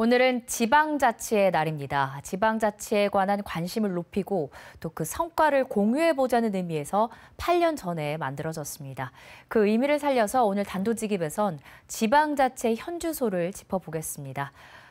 오늘은 지방자치의 날입니다. 지방자치에 관한 관심을 높이고 또 그 성과를 공유해보자는 의미에서 8년 전에 만들어졌습니다. 그 의미를 살려서 오늘 단도직입에선 지방자치 현주소를 짚어보겠습니다.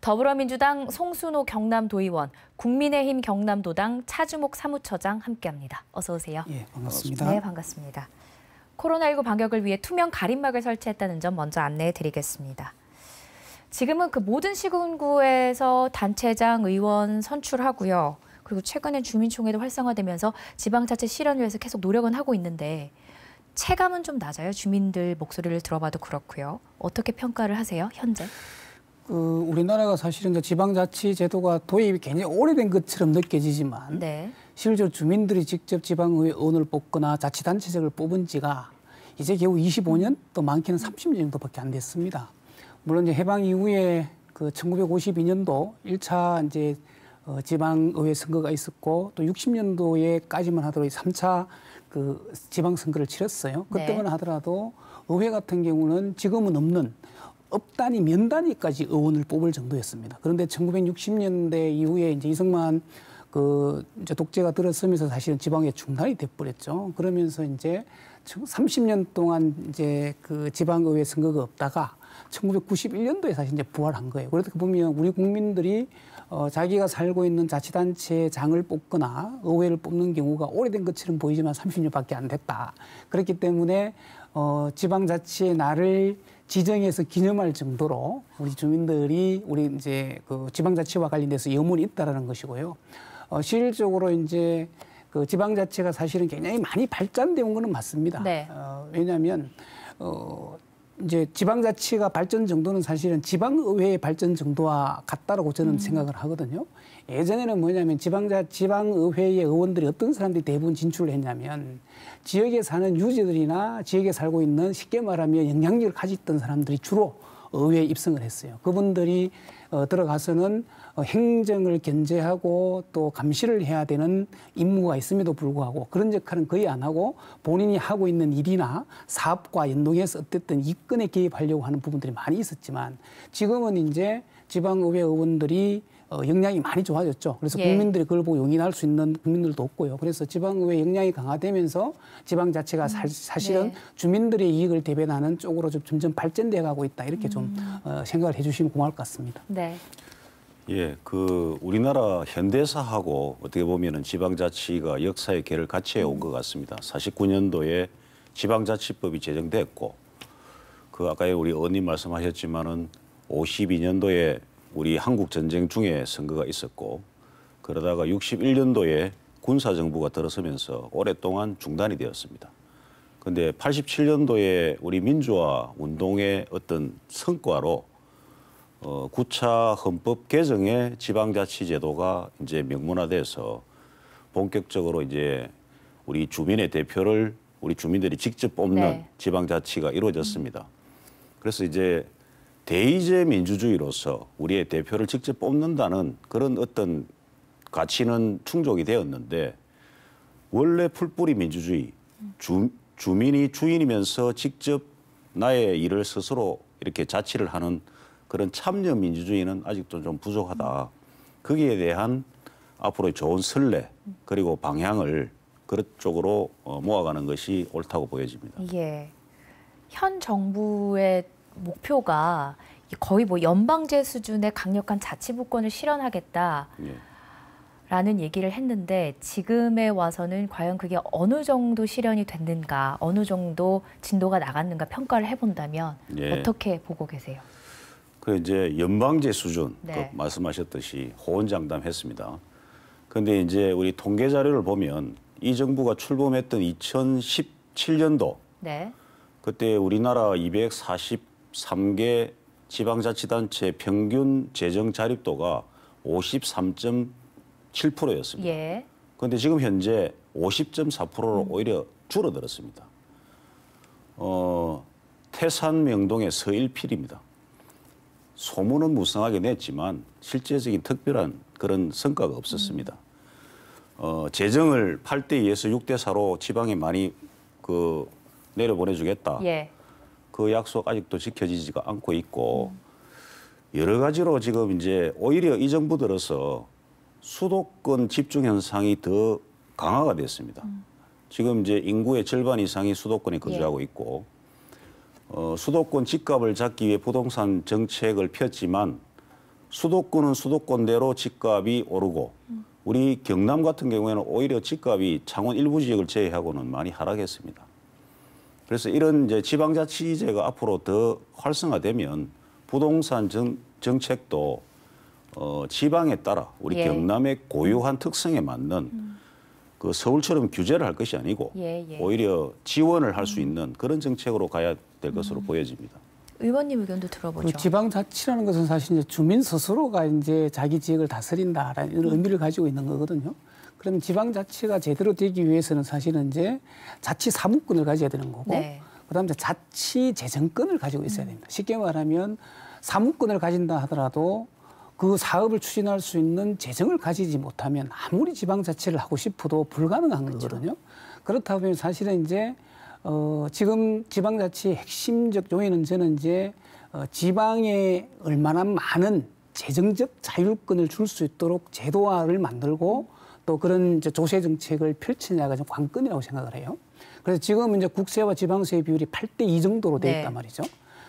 더불어민주당 송순호 경남도의원, 국민의힘 경남도당 차주목 사무처장 함께합니다. 어서 오세요. 예, 반갑습니다. 네, 반갑습니다. 코로나19 방역을 위해 투명 가림막을 설치했다는 점 먼저 안내해 드리겠습니다. 지금은 그 모든 시군구에서 단체장 의원 선출하고요. 그리고 최근에 주민총회도 활성화되면서 지방자치 실현 을 위해서 계속 노력은 하고 있는데 체감은 좀 낮아요. 주민들 목소리를 들어봐도 그렇고요. 어떻게 평가를 하세요? 현재? 그 우리나라가 사실은 지방자치 제도가 도입이 굉장히 오래된 것처럼 느껴지지만 네. 실제로 주민들이 직접 지방의원을 뽑거나 자치단체장을 뽑은 지가 이제 겨우 25년 또 많게는 30년 정도밖에 안 됐습니다. 물론 이제 해방 이후에 그 1952년도 1차 이제 어, 지방의회 선거가 있었고 또 60년도에까지만 하더라도 3차 그 지방 선거를 치렀어요. 네. 그때만 네. 하더라도 의회 같은 경우는 지금은 없는 업단위 면단위까지 의원을 뽑을 정도였습니다. 그런데 1960년대 이후에 이제 이승만 그 이제 독재가 들어서면서 사실은 지방에 중단이 돼버렸죠. 그러면서 이제 30년 동안 이제 그 지방의회 선거가 없다가 1991년도에 사실 이제 부활한 거예요. 그러다 그 보면 우리 국민들이 어, 자기가 살고 있는 자치단체의 장을 뽑거나 의회를 뽑는 경우가 오래된 것처럼 보이지만 30년밖에 안 됐다. 그렇기 때문에 어, 지방자치의 날을 지정해서 기념할 정도로 우리 주민들이 우리 이제 그 지방자치와 관련돼서 염원이 있다라는 것이고요. 어, 실질적으로 이제 그 지방자치가 사실은 굉장히 많이 발전되온 거는 맞습니다. 네. 어, 왜냐하면 어, 이제 지방자치가 발전 정도는 사실은 지방의회의 발전 정도와 같다라고 저는 음. 생각을 하거든요. 예전에는 뭐냐면 지방자 지방의회의 의원들이 어떤 사람들이 대부분 진출을 했냐면 지역에 사는 유지들이나 지역에 살고 있는 쉽게 말하면 영향력을 가지던 사람들이 주로 의회에 입성을 했어요. 그분들이 어, 들어가서는 어, 행정을 견제하고 또 감시를 해야 되는 임무가 있음에도 불구하고 그런 역할은 거의 안 하고 본인이 하고 있는 일이나 사업과 연동해서 어쨌든 이권에 개입하려고 하는 부분들이 많이 있었지만 지금은 이제 지방의회 의원들이 어, 역량이 많이 좋아졌죠. 그래서 예. 국민들이 그걸 보고 용인할 수 있는 국민들도 없고요. 그래서 지방의회 역량이 강화되면서 지방 자체가 음. 사, 실은 네. 주민들의 이익을 대변하는 쪽으로 좀 점점 발전돼 가고 있다 이렇게 좀 음. 어, 생각을 해주시면 고마울 것 같습니다. 네. 예, 그 우리나라 현대사하고 어떻게 보면은 지방자치가 역사의 계를 같이 해온 음. 것 같습니다. 49년도에 지방자치법이 제정됐고 그 아까 우리 언니 말씀하셨지만은 52년도에 우리 한국 전쟁 중에 선거가 있었고 그러다가 61년도에 군사 정부가 들어서면서 오랫동안 중단이 되었습니다. 근데 87년도에 우리 민주화 운동의 어떤 성과로 어, 9차 헌법 개정의 지방자치제도가 이제 명문화돼서 본격적으로 이제 우리 주민의 대표를 우리 주민들이 직접 뽑는 네. 지방자치가 이루어졌습니다. 그래서 이제 대의제 민주주의로서 우리의 대표를 직접 뽑는다는 그런 어떤 가치는 충족이 되었는데 원래 풀뿌리 민주주의 주, 주민이 주인이면서 직접 나의 일을 스스로 이렇게 자치를 하는 그런 참여 민주주의는 아직도 좀 부족하다. 거기에 대한 앞으로의 좋은 선례 그리고 방향을 그런 쪽으로 어, 모아가는 것이 옳다고 보여집니다. 예. 현 정부의 목표가 거의 뭐 연방제 수준의 강력한 자치부권을 실현하겠다. 예. 라는 얘기를 했는데 지금에 와서는 과연 그게 어느 정도 실현이 됐는가, 어느 정도 진도가 나갔는가 평가를 해본다면 예. 어떻게 보고 계세요? 그 이제 연방제 수준 그 네. 그 말씀하셨듯이 호언장담했습니다. 그런데 이제 우리 통계 자료를 보면 이 정부가 출범했던 2017년도 네. 그때 우리나라 3개 지방자치단체 평균 재정 자립도가 53.7%였습니다. 예. 그런데 지금 현재 50.4%로 음. 오히려 줄어들었습니다. 어, 태산 명동의 서일필입니다. 소문은 무성하게 냈지만 실제적인 특별한 그런 성과가 없었습니다. 음. 어, 재정을 8대 2에서 6대 4로 지방에 많이 그 내려보내주겠다. 예. 그 약속 아직도 지켜지지가 않고 있고 여러 가지로 지금 이제 오히려 이 정부 들어서 수도권 집중 현상이 더 강화가 됐습니다. 음. 지금 이제 인구의 절반 이상이 수도권에 거주하고 예. 있고 어, 수도권 집값을 잡기 위해 부동산 정책을 폈지만 수도권은 수도권대로 집값이 오르고 음. 우리 경남 같은 경우에는 오히려 집값이 창원 일부 지역을 제외하고는 많이 하락했습니다. 그래서 이런 이제 지방자치제가 앞으로 더 활성화되면 부동산 정, 정책도 어, 지방에 따라 우리 예. 경남의 고유한 음. 특성에 맞는 음. 그 서울처럼 규제를 할 것이 아니고 예, 예. 오히려 지원을 할수 음. 있는 그런 정책으로 가야 될 것으로 음. 보여집니다. 의원님 의견도 들어보죠. 그 지방자치라는 것은 사실 이제 주민 스스로가 이제 자기 지역을 다스린다라는 이 음. 의미를 가지고 있는 거거든요. 그런 지방 자치가 제대로 되기 위해서는 사실은 이제 자치 사무권을 가져야 되는 거고 네. 그다음에 자치 재정권을 가지고 있어야 음. 됩니다. 쉽게 말하면 사무권을 가진다 하더라도 그 사업을 추진할 수 있는 재정을 가지지 못하면 아무리 지방 자치를 하고 싶어도 불가능한 그렇죠. 거거든요. 그렇다 보면 사실은 이제 어 지금 지방 자치의 핵심적 요인은 저는 이제 어 지방에 얼마나 많은 재정적 자율권을 줄 수 있도록 제도화를 만들고 또 그런 이제 조세 정책을 펼치냐가 좀 관건이라고 생각을 해요. 그래서 지금 이제 국세와 지방세 비율이 8대 2 정도로 돼 네. 있단 네. 말이죠.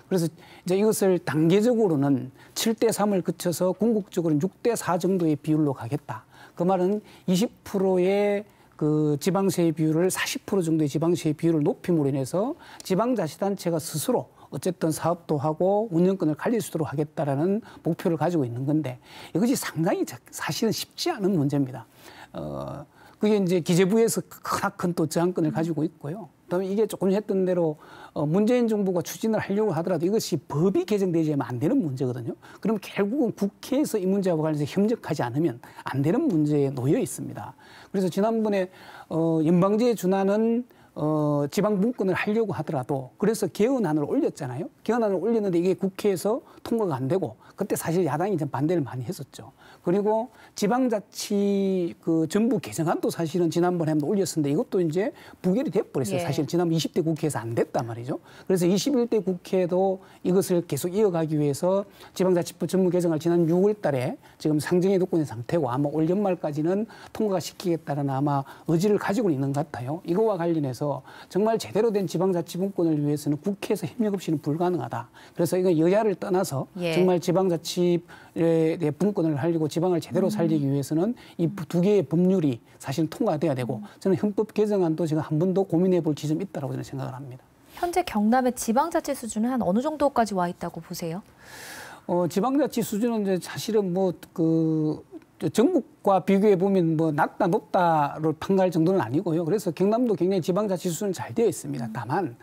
그래서 이제 이것을 단계적으로는 7대 3을 그쳐서 궁극적으로는 6대 4 정도의 비율로 가겠다. 그 말은 20%의 그지방세 비율을 40% 정도의 지방세 비율을 높임으로 인해서 지방자치단체가 스스로 어쨌든 사업도 하고 운영권을 갈릴 수 있도록 하겠다라는 목표를 가지고 있는 건데 이것이 상당히 사실은 쉽지 않은 문제입니다. 어, 그게 이제 기재부에서 크나큰 또 저항권을 가지고 있고요. 그다음에 이게 조금 했던 대로 어, 문재인 정부가 추진을 하려고 하더라도 이것이 법이 개정되지 않안 으면 되는 문제거든요. 그럼 결국은 국회에서 이 문제와 관련해서 협력하지 않으면 안 되는 문제에 놓여 있습니다. 그래서 지난번에 어, 연방제에 준하는 어, 지방 분권을 하려고 하더라도 그래서 개헌안을 올렸잖아요. 개헌안을 올렸는데 이게 국회에서 통과가 안 되고 그때 사실 야당이 좀 반대를 많이 했었죠. 그리고 지방자치 그 정부 개정안도 사실은 지난번에 한번 올렸었는데 이것도 이제 부결이 돼버렸어요. 예. 사실 지난 20대 국회에서 안 됐단 말이죠. 그래서 21대 국회도 이것을 계속 이어가기 위해서 지방자치부 정부 개정을 지난 6월 달에 지금 상정에 놓고 있는 상태고 아마 올 연말까지는 통과시키겠다는 아마 의지를 가지고 있는 것 같아요. 이거와 관련해서 정말 제대로 된 지방자치분권을 위해서는 국회에서 협력 없이는 불가능하다. 그래서 이건 여야를 떠나서 예. 정말 지방자치의 분권을 살리고 지방을 제대로 음. 살리기 위해서는 이 두 개의 법률이 사실 통과돼야 되고 음. 저는 헌법 개정안도 제가 한번 더 고민해 볼 지점이 있다고 저는 생각을 합니다. 현재 경남의 지방자치 수준은 한 어느 정도까지 와 있다고 보세요? 어, 지방자치 수준은 이제 사실은 뭐그 전국과 비교해 보면 뭐 낮다 높다를 판가할 정도는 아니고요. 그래서 경남도 굉장히 지방자치 수준은 잘 되어 있습니다. 다만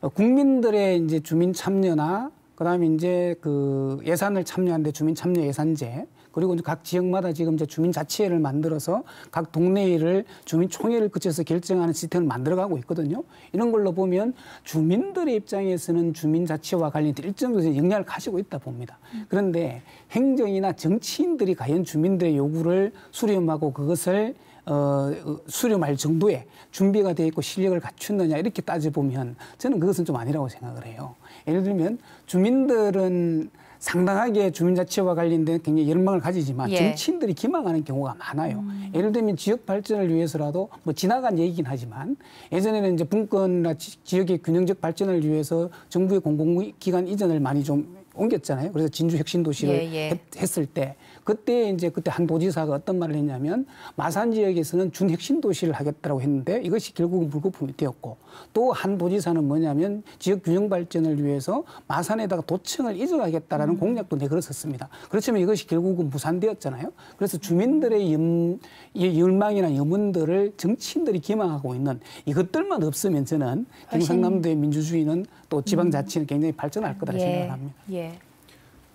어, 국민들의 이제 주민 참여나 그다음에 이제 그 예산을 참여하는데 주민 참여 예산제 그리고 이제 각 지역마다 지금 이제 주민자치회를 만들어서 각 동네를 주민총회를 거쳐서 결정하는 시스템을 만들어가고 있거든요. 이런 걸로 보면 주민들의 입장에서는 주민자치와 관련된 일정 정도 영향을 가지고 있다 봅니다. 그런데 행정이나 정치인들이 과연 주민들의 요구를 수렴하고 그것을 어, 수렴할 정도의 준비가 돼 있고 실력을 갖췄느냐 이렇게 따져보면 저는 그것은 좀 아니라고 생각을 해요. 예를 들면 주민들은 상당하게 주민자치와 관련된 굉장히 열망을 가지지만 예. 정치인들이 기망하는 경우가 많아요. 음. 예를 들면 지역 발전을 위해서라도 뭐 지나간 얘기긴 하지만 예전에는 이제 분권이나 지역의 균형적 발전을 위해서 정부의 공공기관 이전을 많이 좀 옮겼잖아요. 그래서 진주 혁신도시를 예, 예. 했을 때 그때 이제 그때 한 도지사가 어떤 말을 했냐면 마산 지역에서는 준핵심 도시를 하겠다고 했는데 이것이 결국 은 물거품이 되었고 또 한 도지사는 뭐냐면 지역 균형 발전을 위해서 마산에다가 도청을 이전하겠다라는 음. 공약도 내걸었었습니다. 그렇지만 이것이 결국은 무산되었잖아요. 그래서 주민들의 염, 열망이나 염원들을 정치인들이 기망하고 있는 이것들만 없으면 저는 경상남도의 민주주의는 또 지방자치는 음. 굉장히 발전할 거다 예. 생각을 합니다. 예.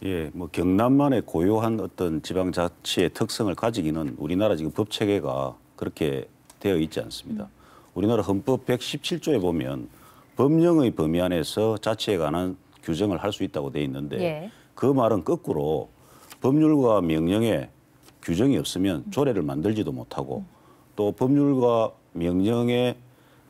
예, 뭐 경남만의 고유한 어떤 지방자치의 특성을 가지기는 우리나라 지금 법 체계가 그렇게 되어 있지 않습니다. 음. 우리나라 헌법 117조에 보면 법령의 범위 안에서 자치에 관한 규정을 할 수 있다고 돼 있는데 예. 그 말은 거꾸로 법률과 명령에 규정이 없으면 음. 조례를 만들지도 못하고 음. 또 법률과 명령에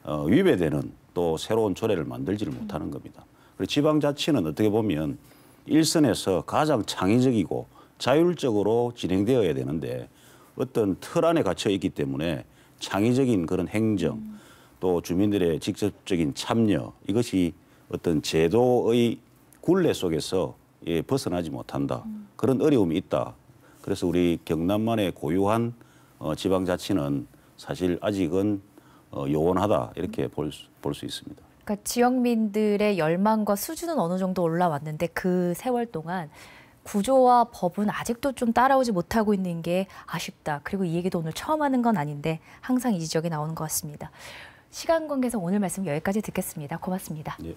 어, 위배되는 또 새로운 조례를 만들지를 못하는 겁니다. 그리고 지방자치는 어떻게 보면 일선에서 가장 창의적이고 자율적으로 진행되어야 되는데 어떤 틀 안에 갇혀 있기 때문에 창의적인 그런 행정 음. 또 주민들의 직접적인 참여 이것이 어떤 제도의 굴레 속에서 예, 벗어나지 못한다. 음. 그런 어려움이 있다. 그래서 우리 경남만의 고유한 어, 지방자치는 사실 아직은 어, 요원하다 이렇게 볼수 볼수 있습니다. 그러니까 지역민들의 열망과 수준은 어느 정도 올라왔는데 그 세월 동안 구조와 법은 아직도 좀 따라오지 못하고 있는 게 아쉽다. 그리고 이 얘기도 오늘 처음 하는 건 아닌데 항상 이 지적이 나오는 것 같습니다. 시간 관계상 오늘 말씀 여기까지 듣겠습니다. 고맙습니다. 네.